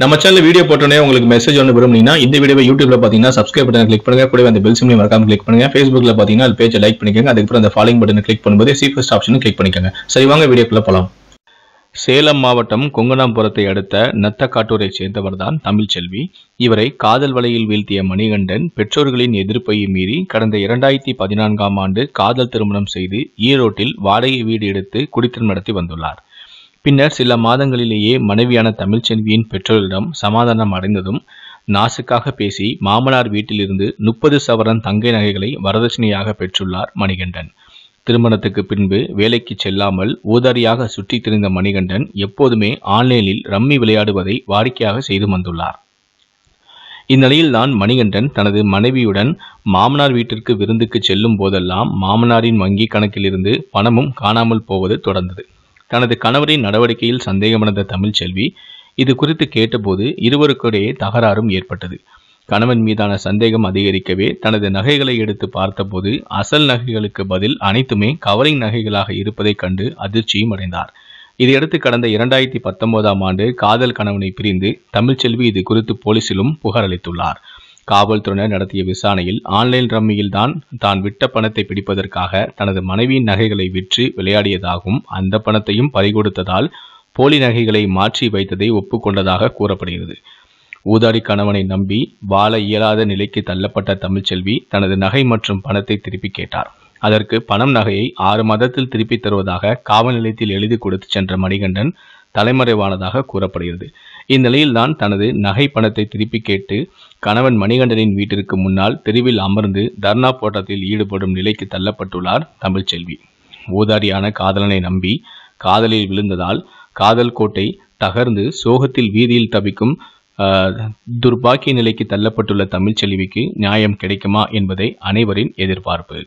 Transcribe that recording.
நம்ம channel video போட்டோன்னே உங்களுக்கு மெசேஜ் ஒன்று விரும்புனீங்கன்னா இந்த வீடியோ யூடியூப்ல பார்த்தீங்கன்னா சப்ஸ்கிரைப் பட்டன் கிளிக் பண்ணுங்க கூட அந்த பெல் சிம்லையும் மறக்காம கிளிக் பண்ணுங்க ஃபேஸ்புக்ல பார்த்தீங்கன்னா அது பேஜை லைக் பண்ணிக்கோங்க அதுக்கப்புறம் அந்த ஃபாலோயிங் பட்டன் கிளிக் பண்ணும்போது சீஃபஸ்ட் ஆப்ஷனும் கிளிக் பண்ணிக்கோங்க சரி வாங்க வீடியோக்குள்ள போகலாம் சேலம் மாவட்டம் கொங்கனாம்புரத்தை அடுத்த நத்தக்காட்டூரை சேர்ந்தவர் தான் தமிழ்ச்செல்வி இவரை காதல் வலையில் வீழ்த்திய மணிகண்டன் பெற்றோர்களின் எதிர்ப்பையை மீறி கடந்த இரண்டாயிரத்தி பதினான்காம் ஆண்டு காதல் திருமணம் செய்து ஈரோட்டில் வாடகை வீடு எடுத்து குடித்தனம் நடத்தி வந்துள்ளார் பின்னர் சில மாதங்களிலேயே மனைவியான தமிழ்ச்செல்வியின் பெற்றோரிடம் சமாதானம் அடைந்ததும் நாசுக்காக பேசி மாமனார் வீட்டிலிருந்து முப்பது சவரன் தங்கை நகைகளை வரதட்சணையாக பெற்றுள்ளார் மணிகண்டன் திருமணத்துக்கு பின்பு வேலைக்கு செல்லாமல் ஊதாரியாக சுற்றித் திரிந்த மணிகண்டன் எப்போதுமே ஆன்லைனில் ரம்மி விளையாடுவதை வாடிக்கையாக செய்து வந்துள்ளார் இந்நிலையில்தான் மணிகண்டன் தனது மனைவியுடன் மாமனார் வீட்டிற்கு விருந்துக்கு செல்லும் போதெல்லாம் மாமனாரின் வங்கி கணக்கிலிருந்து பணமும் காணாமல் போவது தொடர்ந்தது தனது கணவரின் நடவடிக்கையில் சந்தேகமடைந்த தமிழ்ச்செல்வி இது குறித்து கேட்டபோது இருவருக்கிடையே தகராறும் ஏற்பட்டது கணவன் மீதான சந்தேகம் அதிகரிக்கவே தனது நகைகளை எடுத்து பார்த்தபோது அசல் நகைகளுக்கு பதில் அனைத்துமே கவரிங் நகைகளாக இருப்பதைக் கண்டு அதிர்ச்சியும் அடைந்தார் இதையடுத்து கடந்த இரண்டாயிரத்தி பத்தொன்பதாம் ஆண்டு காதல் கணவனை பிரிந்து தமிழ்ச்செல்வி இது குறித்து போலீசிலும் புகாரளித்துள்ளார் காவல்துறையினர் நடத்திய விசாரணையில் ஆன்லைன் ரம்மியில் தான் தான் விட்ட பணத்தை பிடிப்பதற்காக தனது மனைவியின் நகைகளை விற்று விளையாடியதாகவும் அந்த பணத்தையும் பறிகொடுத்ததால் போலி நகைகளை மாற்றி வைத்ததை ஒப்புக்கொண்டதாக கூறப்படுகிறது ஊதாரி கணவனை நம்பி வாழ இயலாத நிலைக்கு தள்ளப்பட்ட தமிழ்ச்செல்வி தனது நகை மற்றும் பணத்தை திருப்பி கேட்டார் அதற்கு பணம் நகையை ஆறு மாதத்தில் திருப்பித் தருவதாக காவல் நிலையத்தில் எழுதி கொடுத்து சென்ற மணிகண்டன் தலைமறைவானதாக கூறப்படுகிறது இந்நிலையில் தான் தனது நகை பணத்தை திருப்பி கேட்டு கணவன் மணிகண்டனின் வீட்டிற்கு முன்னால் தெருவில் அமர்ந்து தர்ணா போட்டத்தில் ஈடுபடும் நிலைக்கு தள்ளப்பட்டுள்ளார் தமிழ்ச்செல்வி ஓதாரியான காதலனை நம்பி காதலில் விழுந்ததால் காதல் கோட்டை தகர்ந்து சோகத்தில் வீதியில் தவிக்கும் துர்பாக்கிய நிலைக்கு தள்ளப்பட்டுள்ள தமிழ்ச்செல்விக்கு நியாயம் கிடைக்குமா என்பதை அனைவரின் எதிர்பார்ப்பு